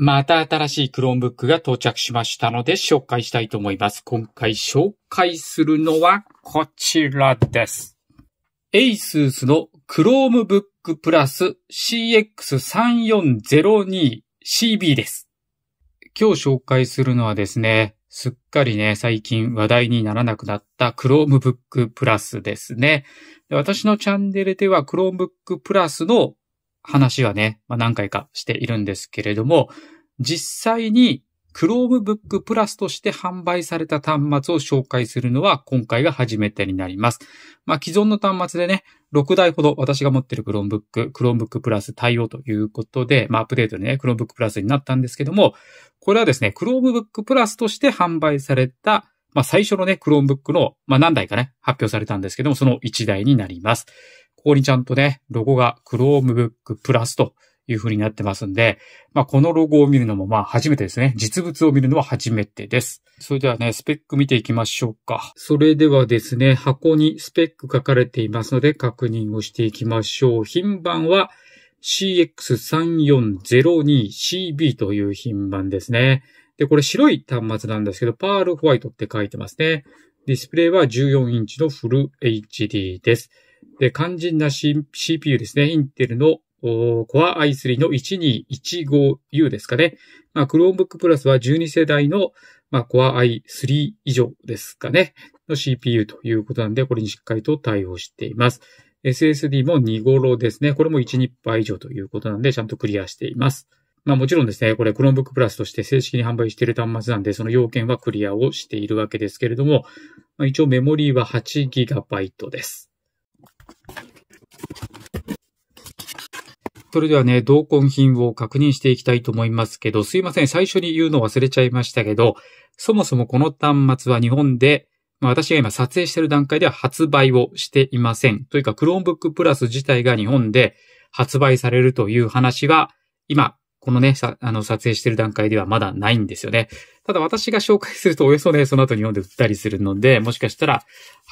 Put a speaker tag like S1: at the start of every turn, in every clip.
S1: また新しい Chromebook が到着しましたので紹介したいと思います。今回紹介するのはこちらです。ASUS の Chromebook Plus CX3402CB です。今日紹介するのはですね、すっかりね、最近話題にならなくなった Chromebook Plus ですね。私のチャンネルでは Chromebook Plus の話はね、まあ、何回かしているんですけれども、実際に Chromebook Plus として販売された端末を紹介するのは今回が初めてになります。まあ、既存の端末でね、6台ほど私が持っている Chromebook、Chromebook Plus 対応ということで、まあ、アップデートでね、Chromebook Plus になったんですけども、これはですね、Chromebook Plus として販売された、まあ、最初のね、Chromebook の、まあ、何台かね、発表されたんですけども、その1台になります。ここにちゃんとね、ロゴが Chromebook Plus という風になってますんで、まあ、このロゴを見るのもまあ初めてですね。実物を見るのは初めてです。それではね、スペック見ていきましょうか。それではですね、箱にスペック書かれていますので確認をしていきましょう。品番は CX3402CB という品番ですね。で、これ白い端末なんですけど、パールホワイトって書いてますね。ディスプレイは14インチのフル HD です。で、肝心な、C、p u ですね。インテルの Core i3 の 1215U ですかね。まあ、Chromebook Plus は12世代の、まあ、Core i3 以上ですかね。の CPU ということなんで、これにしっかりと対応しています。SSD も2頃ですね。これも1、2杯以上ということなんで、ちゃんとクリアしています。
S2: まあもちろんです
S1: ね、これ Chromebook Plus として正式に販売している端末なんで、その要件はクリアをしているわけですけれども、まあ、一応メモリーは 8GB です。それではね、同梱品を確認していきたいと思いますけど、すいません。最初に言うの忘れちゃいましたけど、そもそもこの端末は日本で、まあ、私が今撮影している段階では発売をしていません。というか、Chromebook Plus 自体が日本で発売されるという話は、今、このね、あの、撮影してる段階ではまだないんですよね。ただ私が紹介するとおよそね、その後に読んで売ったりするので、もしかしたら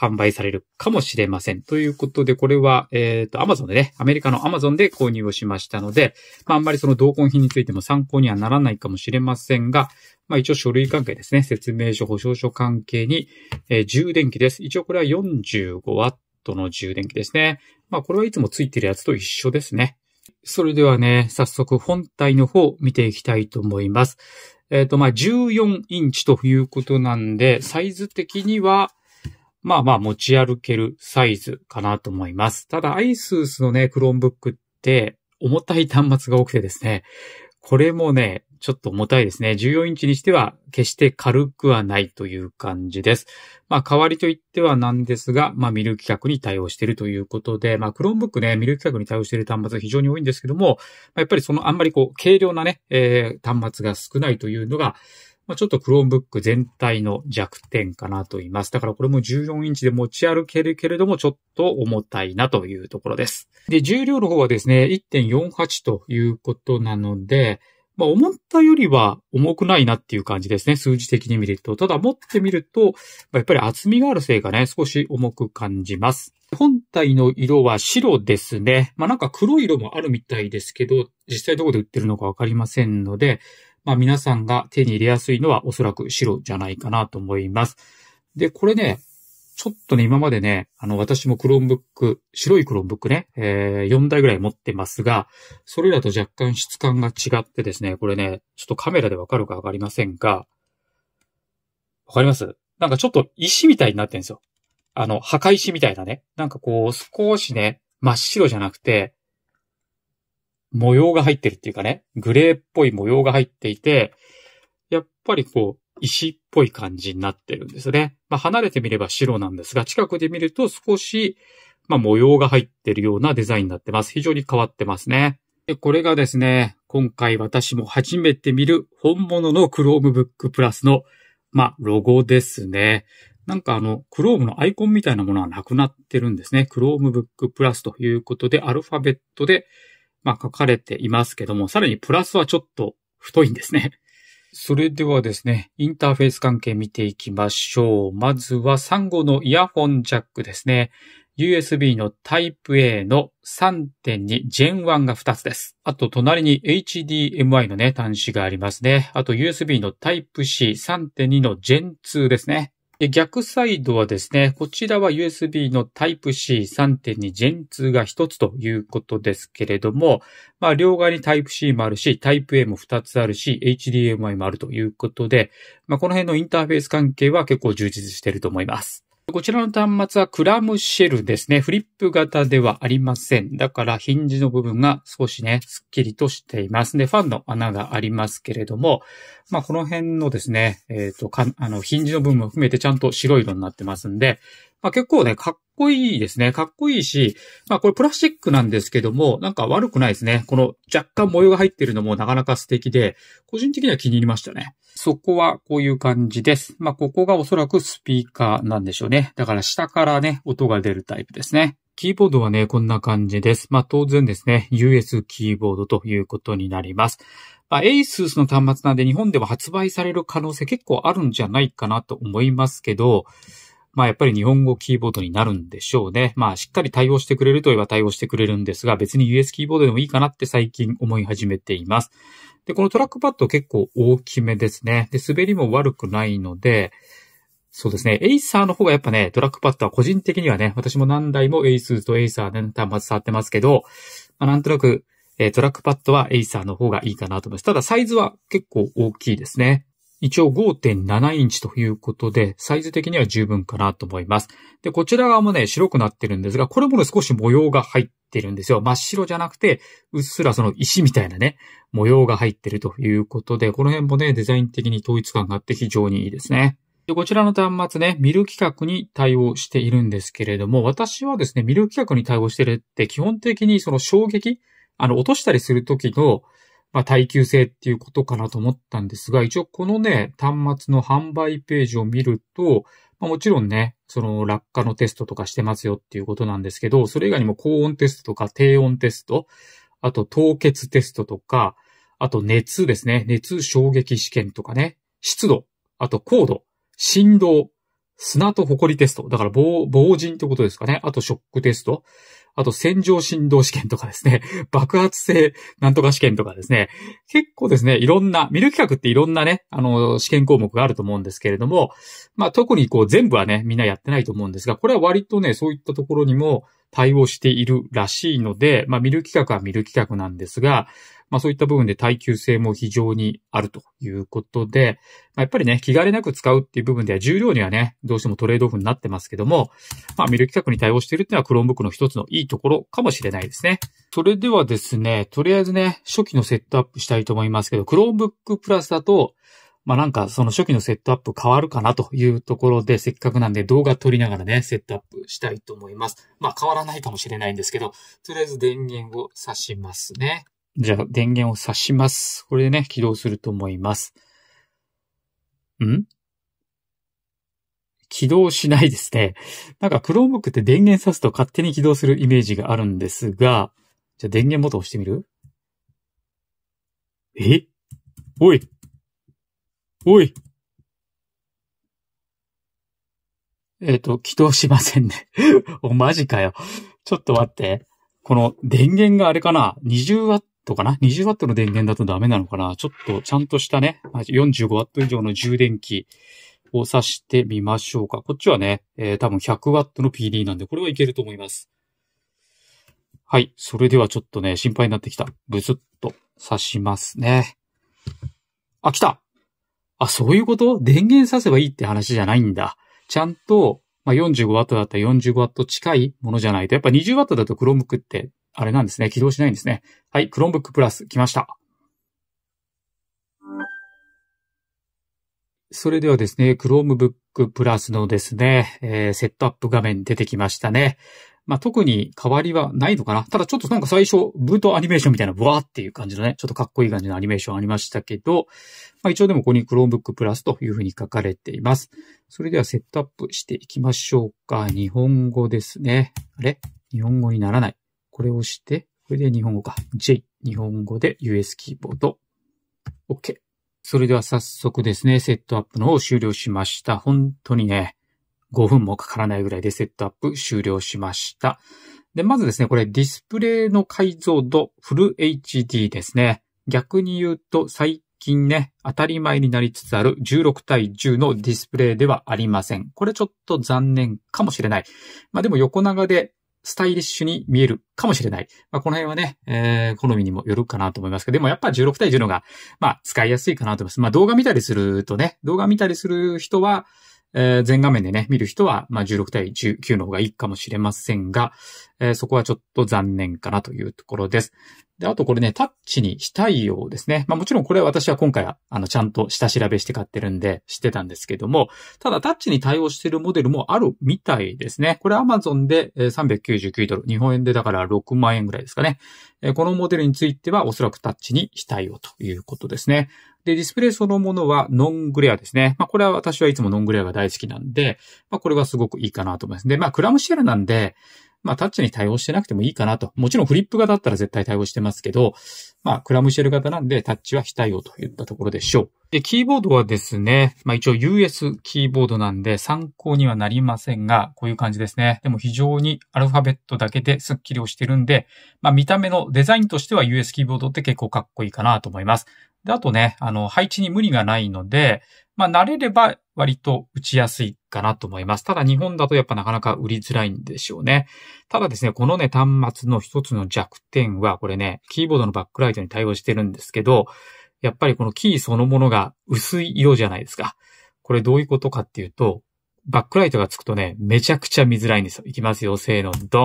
S1: 販売されるかもしれません。ということで、これは、えっ、ー、と、アマゾンでね、アメリカのアマゾンで購入をしましたので、まあ、あんまりその同梱品についても参考にはならないかもしれませんが、まあ、一応書類関係ですね、説明書、保証書関係に、えー、充電器です。一応これは 45W の充電器ですね。まあ、これはいつもついてるやつと一緒ですね。それではね、早速本体の方を見ていきたいと思います。えっ、ー、と、まあ、14インチということなんで、サイズ的には、まあまあ持ち歩けるサイズかなと思います。ただ、アイスースのね、クローンブックって重たい端末が多くてですね、これもね、ちょっと重たいですね。14インチにしては決して軽くはないという感じです。まあ代わりといってはなんですが、まあ見る企画に対応しているということで、まあ Chromebook ね、見る企画に対応している端末非常に多いんですけども、やっぱりそのあんまりこう軽量なね、えー、端末が少ないというのが、まあ、ちょっと Chromebook 全体の弱点かなと言います。だからこれも14インチで持ち歩けるけれども、ちょっと重たいなというところです。で、重量の方はですね、1.48ということなので、まあ、思ったよりは重くないなっていう感じですね。数字的に見ると。ただ持ってみると、やっぱり厚みがあるせいかね、少し重く感じます。本体の色は白ですね。まあ、なんか黒い色もあるみたいですけど、実際どこで売ってるのかわかりませんので、まあ、皆さんが手に入れやすいのはおそらく白じゃないかなと思います。で、これね、ちょっとね、今までね、あの、私も Chromebook、白い Chromebook ね、えー、4台ぐらい持ってますが、それらと若干質感が違ってですね、これね、ちょっとカメラでわかるかわかりませんが、わかりますなんかちょっと石みたいになってるんですよ。あの、墓石みたいなね。なんかこう、少しね、真っ白じゃなくて、模様が入ってるっていうかね、グレーっぽい模様が入っていて、やっぱりこう、石っぽい感じになってるんですね。まあ、離れてみれば白なんですが、近くで見ると少し、まあ、模様が入ってるようなデザインになってます。非常に変わってますね。で、これがですね、今回私も初めて見る本物の Chromebook Plus の、まあ、ロゴですね。なんかあの、Chrome のアイコンみたいなものはなくなってるんですね。Chromebook Plus ということで、アルファベットで、まあ、書かれていますけども、さらにプラスはちょっと太いんですね。それではですね、インターフェース関係見ていきましょう。まずは3号のイヤホンジャックですね。USB のタイプ a の3.2 Gen1 が2つです。あと、隣に HDMI のね、端子がありますね。あと、USB のタイプ c 3 2の Gen2 ですね。逆サイドはですね、こちらは USB の Type-C3.2 Gen2 が一つということですけれども、まあ両側に Type-C もあるし、Type-A も二つあるし、HDMI もあるということで、まあこの辺のインターフェース関係は結構充実していると思います。こちらの端末はクラムシェルですね。フリップ型ではありません。だからヒンジの部分が少しね、スッキリとしています。で、ファンの穴がありますけれども、まあ、この辺のですね、えっ、ー、と、あの、ヒンジの部分も含めてちゃんと白色になってますんで、まあ、結構ね、かっっこいいですね。かっこいいし、まあこれプラスチックなんですけども、なんか悪くないですね。この若干模様が入ってるのもなかなか素敵で、個人的には気に入りましたね。そこはこういう感じです。まあここがおそらくスピーカーなんでしょうね。だから下からね、音が出るタイプですね。キーボードはね、こんな感じです。まあ当然ですね、US キーボードということになります。まあ、ASUS の端末なんで日本では発売される可能性結構あるんじゃないかなと思いますけど、まあやっぱり日本語キーボードになるんでしょうね。まあしっかり対応してくれるといえば対応してくれるんですが、別に US キーボードでもいいかなって最近思い始めています。で、このトラックパッド結構大きめですね。で、滑りも悪くないので、そうですね。エイサーの方がやっぱね、トラックパッドは個人的にはね、私も何台もエイスーとエイサーで、ね、端末触ってますけど、まあ、なんとなく、えトラックパッドはエイサーの方がいいかなと思います。ただサイズは結構大きいですね。一応5.7インチということで、サイズ的には十分かなと思います。で、こちら側もね、白くなってるんですが、これもね、少し模様が入ってるんですよ。真っ白じゃなくて、うっすらその石みたいなね、模様が入ってるということで、この辺もね、デザイン的に統一感があって非常にいいですね。で、こちらの端末ね、ミル規格に対応しているんですけれども、私はですね、ミル規格に対応してるって基本的にその衝撃、あの、落としたりするときの、まあ、耐久性っていうことかなと思ったんですが、一応このね、端末の販売ページを見ると、まあ、もちろんね、その落下のテストとかしてますよっていうことなんですけど、それ以外にも高温テストとか低温テスト、あと凍結テストとか、あと熱ですね、熱衝撃試験とかね、湿度、あと高度、振動、砂とリテスト。だから防、防塵ってことですかね。あとショックテスト。あと戦場振動試験とかですね、爆発性なんとか試験とかですね、結構ですね、いろんな、見る企画っていろんなね、あの、試験項目があると思うんですけれども、まあ特にこう全部はね、みんなやってないと思うんですが、これは割とね、そういったところにも、対応しているらしいので、まあ、見る企画は見る企画なんですが、まあ、そういった部分で耐久性も非常にあるということで、まあ、やっぱりね、気兼ねなく使うっていう部分では重量にはね、どうしてもトレードオフになってますけども、まあ、見る企画に対応しているっていうのは Chromebook の一つのいいところかもしれないですね。それではですね、とりあえずね、初期のセットアップしたいと思いますけど、Chromebook Plus だと、まあなんかその初期のセットアップ変わるかなというところで、せっかくなんで動画撮りながらね、セットアップしたいと思います。まあ変わらないかもしれないんですけど、とりあえず電源を挿しますね。じゃあ電源を挿します。これでね、起動すると思います。ん起動しないですね。なんか Chromebook って電源挿すと勝手に起動するイメージがあるんですが、じゃあ電源ボタン押してみるえおいおい。えっ、ー、と、起動しませんね お、マジかよ。ちょっと待って。この電源があれかな ?20W かな ?20W の電源だとダメなのかなちょっとちゃんとしたね、45W 以上の充電器を挿してみましょうか。こっちはね、えー、多分 100W の PD なんで、これはいけると思います。はい。それではちょっとね、心配になってきた。ブスッと刺しますね。あ、来たあ、そういうこと電源させばいいって話じゃないんだ。ちゃんと、まあ、45W だったら 45W 近いものじゃないと、やっぱ 20W だと Chromebook って、あれなんですね。起動しないんですね。はい、Chromebook プラス来ました。それではですね、Chromebook プラスのですね、えー、セットアップ画面出てきましたね。まあ、特に変わりはないのかな。ただちょっとなんか最初、ブートアニメーションみたいな、ブワーっていう感じのね、ちょっとかっこいい感じのアニメーションありましたけど、まあ、一応でもここに Chromebook Plus というふうに書かれています。それではセットアップしていきましょうか。日本語ですね。あれ日本語にならない。これをして、これで日本語か。J、日本語で US キーボード。OK。それでは早速ですね、セットアップの方を終了しました。本当にね、5分もかからないぐらいでセットアップ終了しました。で、まずですね、これディスプレイの解像度フル HD ですね。逆に言うと最近ね、当たり前になりつつある16対10のディスプレイではありません。これちょっと残念かもしれない。まあでも横長でスタイリッシュに見えるかもしれない。まあ、この辺はね、えー、好みにもよるかなと思いますけど、でもやっぱ16対10のが、まあ、使いやすいかなと思います。まあ、動画見たりするとね、動画見たりする人は、えー、全画面でね、見る人は、まあ、16対19の方がいいかもしれませんが、えー、そこはちょっと残念かなというところです。で、あとこれね、タッチにしたいようですね。まあもちろんこれは私は今回は、あの、ちゃんと下調べして買ってるんで、知ってたんですけども、ただタッチに対応してるモデルもあるみたいですね。これ Amazon で399ドル、日本円でだから6万円ぐらいですかね。このモデルについてはおそらくタッチに非対応ということですね。で、ディスプレイそのものはノングレアですね。まあ、これは私はいつもノングレアが大好きなんで、まあ、これはすごくいいかなと思います。で、まあ、クラムシェルなんで、まあ、タッチに対応してなくてもいいかなと。もちろんフリップ型だったら絶対対応してますけど、まあ、クラムシェル型なんでタッチは非対応といったところでしょう。で、キーボードはですね、まあ一応 US キーボードなんで参考にはなりませんが、こういう感じですね。でも非常にアルファベットだけでスッキリをしてるんで、まあ見た目のデザインとしては US キーボードって結構かっこいいかなと思います。で、あとね、あの、配置に無理がないので、まあ、慣れれば割と打ちやすいかなと思います。ただ日本だとやっぱなかなか売りづらいんでしょうね。ただですね、このね、端末の一つの弱点は、これね、キーボードのバックライトに対応してるんですけど、やっぱりこのキーそのものが薄い色じゃないですか。これどういうことかっていうと、バックライトがつくとね、めちゃくちゃ見づらいんですよ。いきますよ、せーの、ドー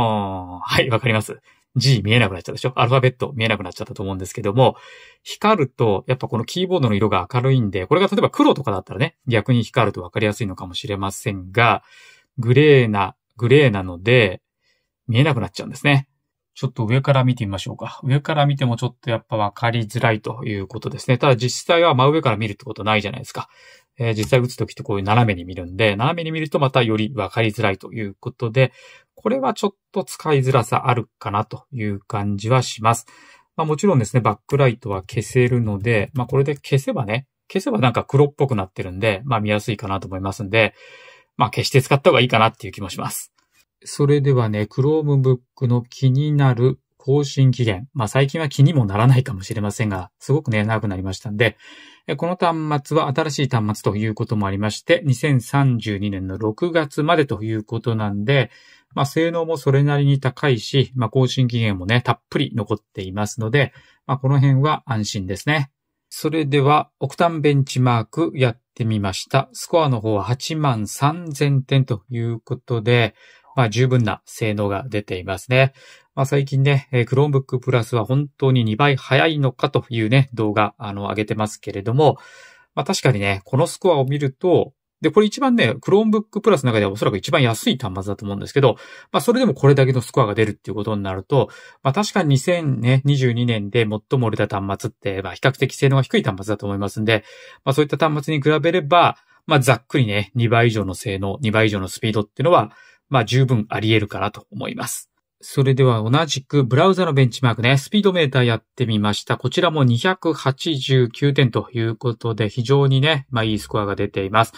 S1: ン。はい、わかります。G 見えなくなっちゃったでしょアルファベット見えなくなっちゃったと思うんですけども、光ると、やっぱこのキーボードの色が明るいんで、これが例えば黒とかだったらね、逆に光るとわかりやすいのかもしれませんが、グレーな、グレーなので、見えなくなっちゃうんですね。ちょっと上から見てみましょうか。上から見てもちょっとやっぱ分かりづらいということですね。ただ実際は真上から見るってことないじゃないですか。えー、実際打つときってこういう斜めに見るんで、斜めに見るとまたより分かりづらいということで、これはちょっと使いづらさあるかなという感じはします。まあもちろんですね、バックライトは消せるので、まあこれで消せばね、消せばなんか黒っぽくなってるんで、まあ見やすいかなと思いますんで、まあ消して使った方がいいかなっていう気もします。それではね、Chromebook の気になる更新期限。まあ最近は気にもならないかもしれませんが、すごくね、長くなりましたんで、この端末は新しい端末ということもありまして、2032年の6月までということなんで、まあ性能もそれなりに高いし、まあ更新期限もね、たっぷり残っていますので、まあこの辺は安心ですね。それでは、オクタンベンチマークやってみました。スコアの方は8万3000点ということで、まあ、十分な性能が出ていますね。まあ、最近ね、えー、Chromebook Plus は本当に2倍早いのかというね、動画、あの、上げてますけれども、まあ、確かにね、このスコアを見ると、で、これ一番ね、Chromebook Plus の中ではおそらく一番安い端末だと思うんですけど、まあそれでもこれだけのスコアが出るっていうことになると、まあ確かに2022年で最も売れた端末って、まあ比較的性能が低い端末だと思いますんで、まあそういった端末に比べれば、まあざっくりね、2倍以上の性能、2倍以上のスピードっていうのは、まあ十分あり得るかなと思います。それでは同じくブラウザのベンチマークね、スピードメーターやってみました。こちらも289点ということで非常にね、まあいいスコアが出ています。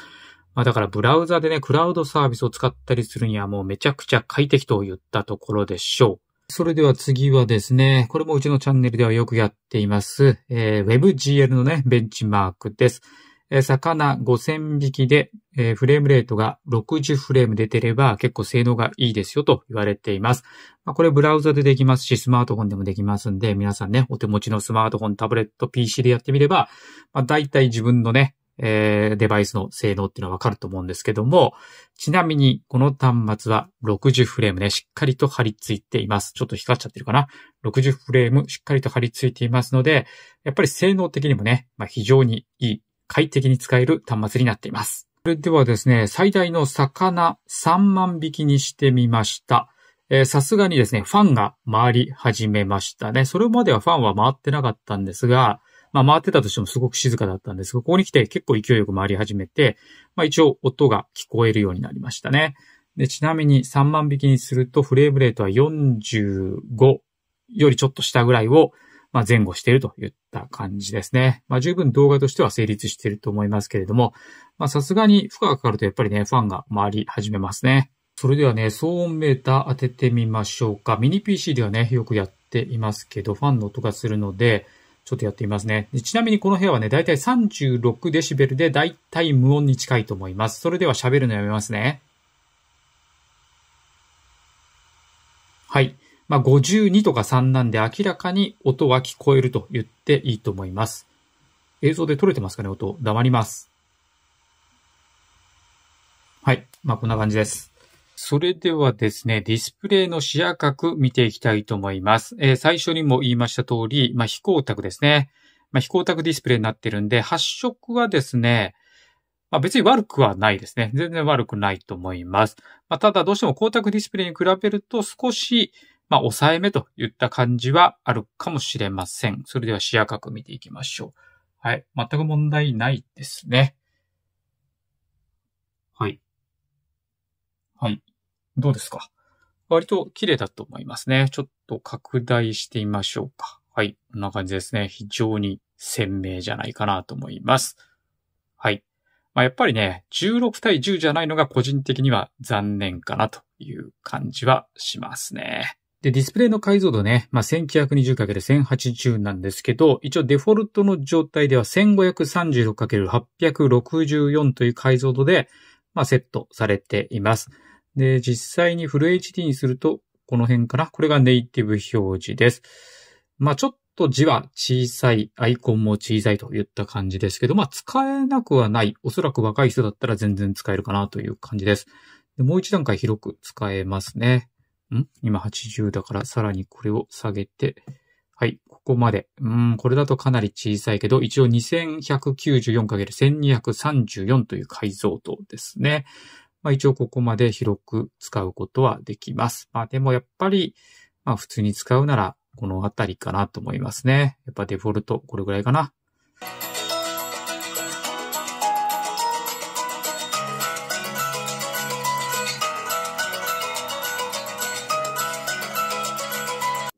S1: まあだからブラウザでね、クラウドサービスを使ったりするにはもうめちゃくちゃ快適と言ったところでしょう。それでは次はですね、これもうちのチャンネルではよくやっています、えー、WebGL のね、ベンチマークです。魚5000匹でえー、フレームレートが60フレーム出てれば結構性能がいいですよと言われています。まあ、これブラウザでできますし、スマートフォンでもできますんで、皆さんね、お手持ちのスマートフォン、タブレット、PC でやってみれば、まあ、大体自分のね、えー、デバイスの性能っていうのはわかると思うんですけども、ちなみにこの端末は60フレームね、しっかりと貼り付いています。ちょっと光っちゃってるかな。60フレームしっかりと貼り付いていますので、やっぱり性能的にもね、まあ、非常にいい、快適に使える端末になっています。それではですね、最大の魚3万匹にしてみました。さすがにですね、ファンが回り始めましたね。それまではファンは回ってなかったんですが、まあ回ってたとしてもすごく静かだったんですが、ここに来て結構勢いよく回り始めて、まあ一応音が聞こえるようになりましたね。で、ちなみに3万匹にするとフレームレートは45よりちょっと下ぐらいをまあ、前後しているといった感じですね。まあ、十分動画としては成立していると思いますけれども、まあ、さすがに負荷がかかるとやっぱりね、ファンが回り始めますね。それではね、騒音メーター当ててみましょうか。ミニ PC ではね、よくやっていますけど、ファンの音がするので、ちょっとやってみますね。ちなみにこの部屋はね、だいたい 36dB でだいたい無音に近いと思います。それでは喋るのやめますね。はい。まあ、52とか3なんで明らかに音は聞こえると言っていいと思います。映像で撮れてますかね音。黙ります。はい。まあ、こんな感じです。それではですね、ディスプレイの視野角見ていきたいと思います。えー、最初にも言いました通り、まあ、非光沢ですね。まあ、非光沢ディスプレイになってるんで、発色はですね、まあ、別に悪くはないですね。全然悪くないと思います。まあ、ただどうしても光沢ディスプレイに比べると少し、まあ、抑えめといった感じはあるかもしれません。それでは視野角見ていきましょう。はい。全く問題ないですね。はい。はい。どうですか割と綺麗だと思いますね。ちょっと拡大してみましょうか。はい。こんな感じですね。非常に鮮明じゃないかなと思います。はい。まあ、やっぱりね、16対10じゃないのが個人的には残念かなという感じはしますね。で、ディスプレイの解像度ね、まあ、1920×1080 なんですけど、一応デフォルトの状態では 1536×864 という解像度で、まあ、セットされています。で、実際にフル HD にすると、この辺かなこれがネイティブ表示です。まあ、ちょっと字は小さい、アイコンも小さいといった感じですけど、まあ、使えなくはない。おそらく若い人だったら全然使えるかなという感じです。でもう一段階広く使えますね。ん今80だからさらにこれを下げて、はい、ここまで。うん、これだとかなり小さいけど、一応 2194×1234 という解像度ですね。まあ一応ここまで広く使うことはできます。まあでもやっぱり、まあ普通に使うならこのあたりかなと思いますね。やっぱデフォルトこれぐらいかな。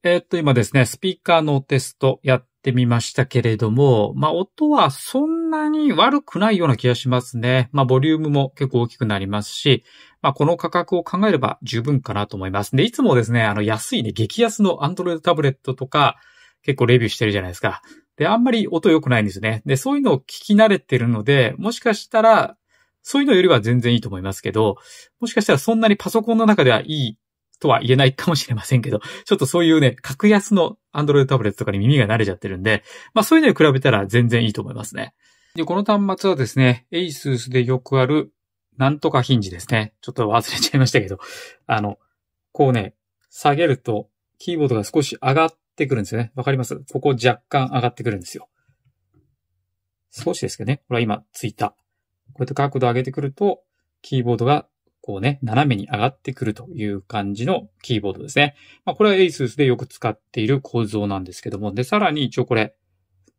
S1: えー、っと、今ですね、スピーカーのテストやってみましたけれども、まあ、音はそんなに悪くないような気がしますね。まあ、ボリュームも結構大きくなりますし、まあ、この価格を考えれば十分かなと思います。で、いつもですね、あの、安いね、激安の Android タブレットとか、結構レビューしてるじゃないですか。で、あんまり音良くないんですね。で、そういうのを聞き慣れてるので、もしかしたら、そういうのよりは全然いいと思いますけど、もしかしたらそんなにパソコンの中ではいいとは言えないかもしれませんけど、ちょっとそういうね、格安の Android タブレットとかに耳が慣れちゃってるんで、まあそういうのに比べたら全然いいと思いますね。で、この端末はですね、ASUS でよくある、なんとかヒンジですね。ちょっと忘れちゃいましたけど、あの、こうね、下げると、キーボードが少し上がってくるんですよね。わかりますここ若干上がってくるんですよ。少しですけどね。これは今ついた。こうやって角度上げてくると、キーボードがこうね、斜めに上がってくるという感じのキーボードですね。まあ、これは ASUS でよく使っている構造なんですけども、で、さらに一応これ、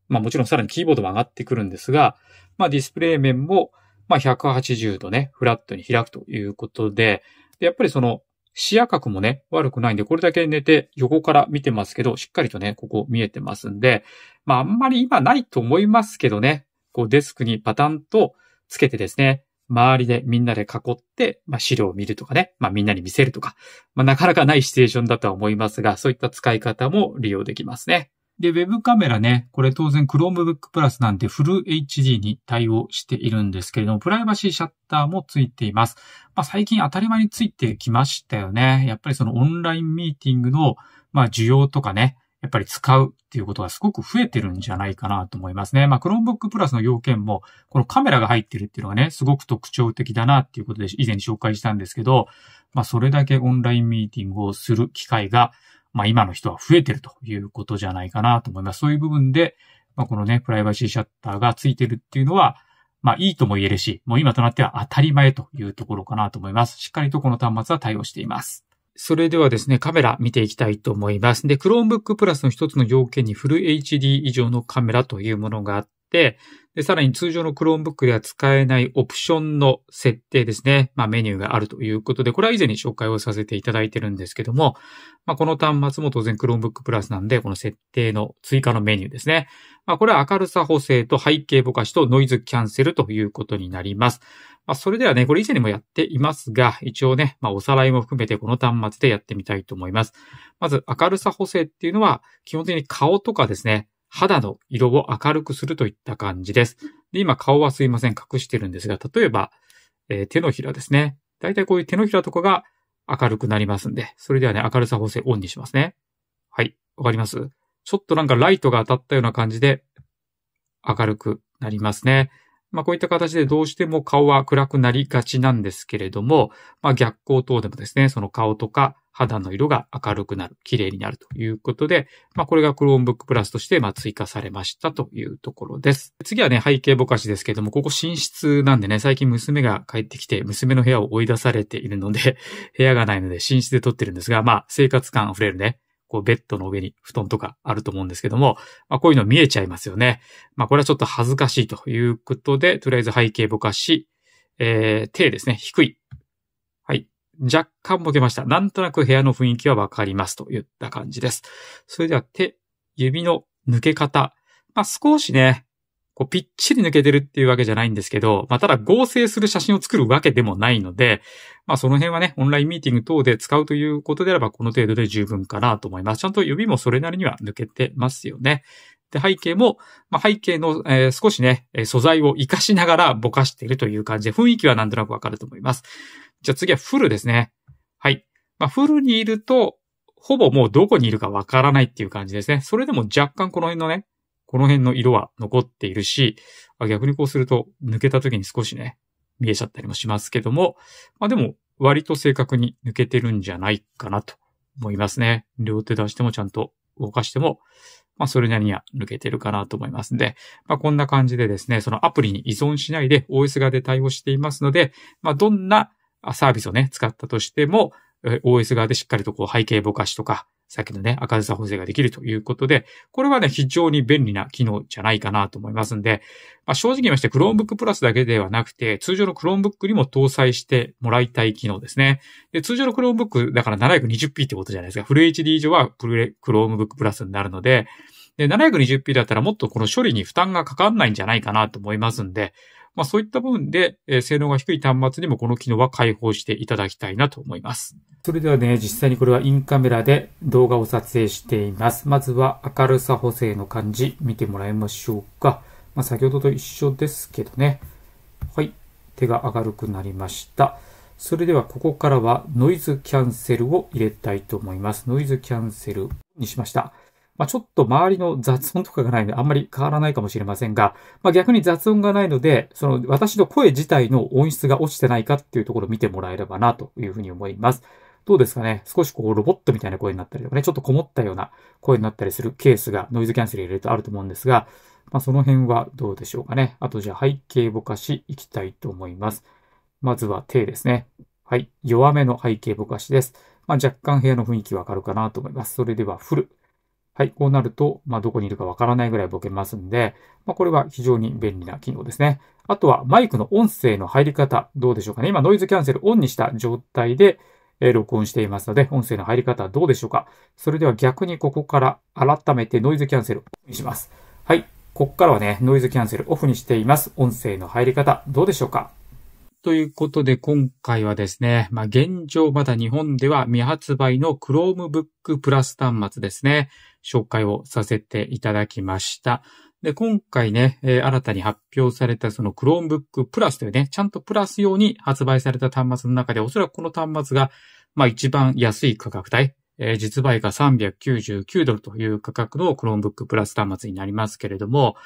S1: まあもちろんさらにキーボードも上がってくるんですが、まあディスプレイ面も、まあ180度ね、フラットに開くということで、でやっぱりその視野角もね、悪くないんで、これだけ寝て横から見てますけど、しっかりとね、ここ見えてますんで、まああんまり今ないと思いますけどね、こうデスクにパタンとつけてですね、周りでみんなで囲って、まあ、資料を見るとかね、まあ、みんなに見せるとか、まあ、なかなかないシチュエーションだとは思いますが、そういった使い方も利用できますね。で、ウェブカメラね、これ当然 Chromebook Plus なんでフル HD に対応しているんですけれども、プライバシーシャッターもついています。まあ、最近当たり前についてきましたよね。やっぱりそのオンラインミーティングの、まあ、需要とかね、やっぱり使うっていうことがすごく増えてるんじゃないかなと思いますね。まあ、Chromebook Plus の要件も、このカメラが入ってるっていうのがね、すごく特徴的だなっていうことで以前紹介したんですけど、まあ、それだけオンラインミーティングをする機会が、まあ、今の人は増えてるということじゃないかなと思います。そういう部分で、まあ、このね、プライバシーシャッターがついてるっていうのは、まあ、いいとも言えるし、もう今となっては当たり前というところかなと思います。しっかりとこの端末は対応しています。それではですね、カメラ見ていきたいと思います。で、Chromebook Plus の一つの要件にフル HD 以上のカメラというものがあって、で、さらに通常の Chromebook では使えないオプションの設定ですね。まあメニューがあるということで、これは以前に紹介をさせていただいてるんですけども、まあこの端末も当然 Chromebook Plus なんで、この設定の追加のメニューですね。まあこれは明るさ補正と背景ぼかしとノイズキャンセルということになります。まあ、それではね、これ以前にもやっていますが、一応ね、まあ、おさらいも含めてこの端末でやってみたいと思います。まず、明るさ補正っていうのは、基本的に顔とかですね、肌の色を明るくするといった感じです。で、今顔はすいません、隠してるんですが、例えば、えー、手のひらですね。だいたいこういう手のひらとかが明るくなりますんで、それではね、明るさ補正オンにしますね。はい、わかりますちょっとなんかライトが当たったような感じで、明るくなりますね。まあこういった形でどうしても顔は暗くなりがちなんですけれども、まあ逆光等でもですね、その顔とか肌の色が明るくなる、綺麗になるということで、まあこれが Chromebook Plus としてまあ追加されましたというところです。次はね、背景ぼかしですけども、ここ寝室なんでね、最近娘が帰ってきて、娘の部屋を追い出されているので、部屋がないので寝室で撮ってるんですが、まあ生活感溢れるね、こうベッドの上に布団とかあると思うんですけども、まあ、こういうの見えちゃいますよね。まあ、これはちょっと恥ずかしいということで、とりあえず背景ぼかし、えー、手ですね、低い。はい。若干ボケました。なんとなく部屋の雰囲気はわかりますといった感じです。それでは手、指の抜け方。まあ、少しね、こう、ぴっちり抜けてるっていうわけじゃないんですけど、まあ、ただ合成する写真を作るわけでもないので、まあ、その辺はね、オンラインミーティング等で使うということであれば、この程度で十分かなと思います。ちゃんと指もそれなりには抜けてますよね。で、背景も、まあ、背景の、えー、少しね、素材を活かしながらぼかしているという感じで、雰囲気はなんとなくわかると思います。じゃあ次はフルですね。はい。まあ、フルにいると、ほぼもうどこにいるかわからないっていう感じですね。それでも若干この辺のね、この辺の色は残っているし、逆にこうすると抜けた時に少しね、見えちゃったりもしますけども、まあでも割と正確に抜けてるんじゃないかなと思いますね。両手出してもちゃんと動かしても、まあそれなりには抜けてるかなと思いますんで、まあこんな感じでですね、そのアプリに依存しないで OS 側で対応していますので、まあどんなサービスをね、使ったとしても、OS 側でしっかりとこう背景ぼかしとか、さっきのね、明るさ補正ができるということで、これはね、非常に便利な機能じゃないかなと思いますんで、まあ、正直言いまして Chromebook Plus だけではなくて、通常の Chromebook にも搭載してもらいたい機能ですね。で通常の Chromebook だから 720p ってことじゃないですか。フル HD 以上は Chromebook Plus になるので、で、720p だったらもっとこの処理に負担がかかんないんじゃないかなと思いますんで、まあ、そういった部分で、え性能が低い端末にもこの機能は開放していただきたいなと思います。それではね、実際にこれはインカメラで動画を撮影しています。まずは明るさ補正の感じ見てもらいましょうか。まあ、先ほどと一緒ですけどね。はい。手が明るくなりました。それではここからはノイズキャンセルを入れたいと思います。ノイズキャンセルにしました。まあ、ちょっと周りの雑音とかがないので、あんまり変わらないかもしれませんが、まあ、逆に雑音がないので、その私の声自体の音質が落ちてないかっていうところを見てもらえればなというふうに思います。どうですかね少しこうロボットみたいな声になったりとかね、ちょっとこもったような声になったりするケースがノイズキャンセル入れるとあると思うんですが、まあ、その辺はどうでしょうかね。あとじゃあ背景ぼかしいきたいと思います。まずは手ですね。はい。弱めの背景ぼかしです。まあ、若干部屋の雰囲気わかるかなと思います。それではフル。はい、こうなると、まあ、どこにいるかわからないぐらいボケますんで、まあ、これは非常に便利な機能ですね。あとは、マイクの音声の入り方、どうでしょうかね。今、ノイズキャンセルオンにした状態で、え録音していますので、音声の入り方はどうでしょうか。それでは逆にここから改めてノイズキャンセルオフにします。はい。ここからはね、ノイズキャンセルオフにしています。音声の入り方、どうでしょうか。ということで、今回はですね、まあ、現状まだ日本では未発売の Chromebook Plus 端末ですね。紹介をさせていただきました。で、今回ね、えー、新たに発表されたその Chromebook Plus というね、ちゃんとプラス用に発売された端末の中で、おそらくこの端末が、まあ一番安い価格帯、えー、実売価399ドルという価格の Chromebook Plus 端末になりますけれども、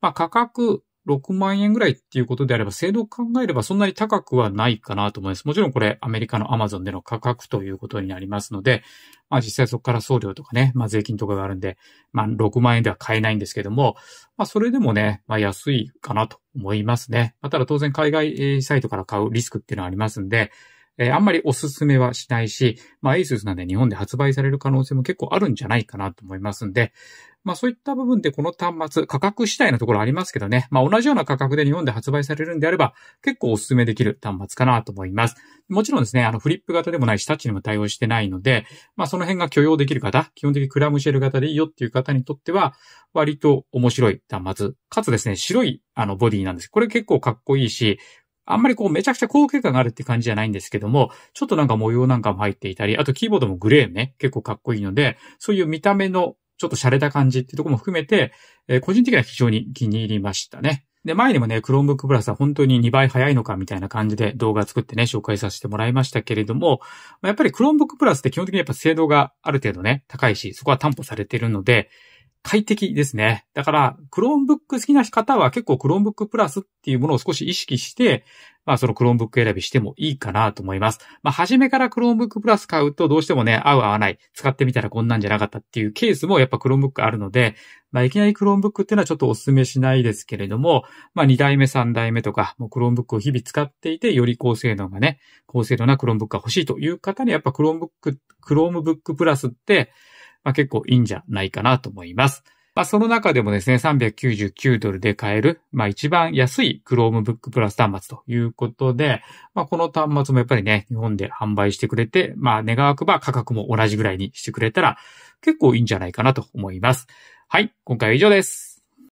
S1: まあ価格6万円ぐらいっていうことであれば、制度を考えればそんなに高くはないかなと思います。もちろんこれ、アメリカのアマゾンでの価格ということになりますので、まあ実際そこから送料とかね、まあ税金とかがあるんで、まあ6万円では買えないんですけども、まあそれでもね、まあ安いかなと思いますね。まあ、ただ当然海外サイトから買うリスクっていうのはありますんで、えー、あんまりおすすめはしないし、まあ、ASUS なんで日本で発売される可能性も結構あるんじゃないかなと思いますんで、まあそういった部分でこの端末、価格次第のところありますけどね。まあ同じような価格で日本で発売されるんであれば、結構お勧めできる端末かなと思います。もちろんですね、あのフリップ型でもないし、タッチにも対応してないので、まあその辺が許容できる方、基本的にクラムシェル型でいいよっていう方にとっては、割と面白い端末。かつですね、白いあのボディなんです。これ結構かっこいいし、あんまりこうめちゃくちゃ高級感があるって感じじゃないんですけども、ちょっとなんか模様なんかも入っていたり、あとキーボードもグレーね、結構かっこいいので、そういう見た目のちょっと洒落た感じっていうとこも含めて、えー、個人的には非常に気に入りましたね。で、前にもね、Chromebook Plus は本当に2倍早いのかみたいな感じで動画作ってね、紹介させてもらいましたけれども、やっぱり Chromebook Plus って基本的にやっぱ精度がある程度ね、高いし、そこは担保されているので、快適ですね。だから、Chromebook 好きな方は結構 Chromebook っていうものを少し意識して、まあその Chromebook 選びしてもいいかなと思います。まあ初めから Chromebook 買うとどうしてもね、合う合わない、使ってみたらこんなんじゃなかったっていうケースもやっぱ Chromebook あるので、まあいきなり Chromebook っていうのはちょっとお勧めしないですけれども、まあ2代目、3代目とか、もう Chromebook を日々使っていて、より高性能がね、高性能な Chromebook が欲しいという方にやっぱ Chromebook、Chromebook って、まあ、結構いいんじゃないかなと思います。まあ、その中でもですね、399ドルで買える、まあ、一番安い Chromebook Plus 端末ということで、まあ、この端末もやっぱりね、日本で販売してくれて、まあ、願わくば価格も同じぐらいにしてくれたら、結構いいんじゃないかなと思います。はい、今回は以上です。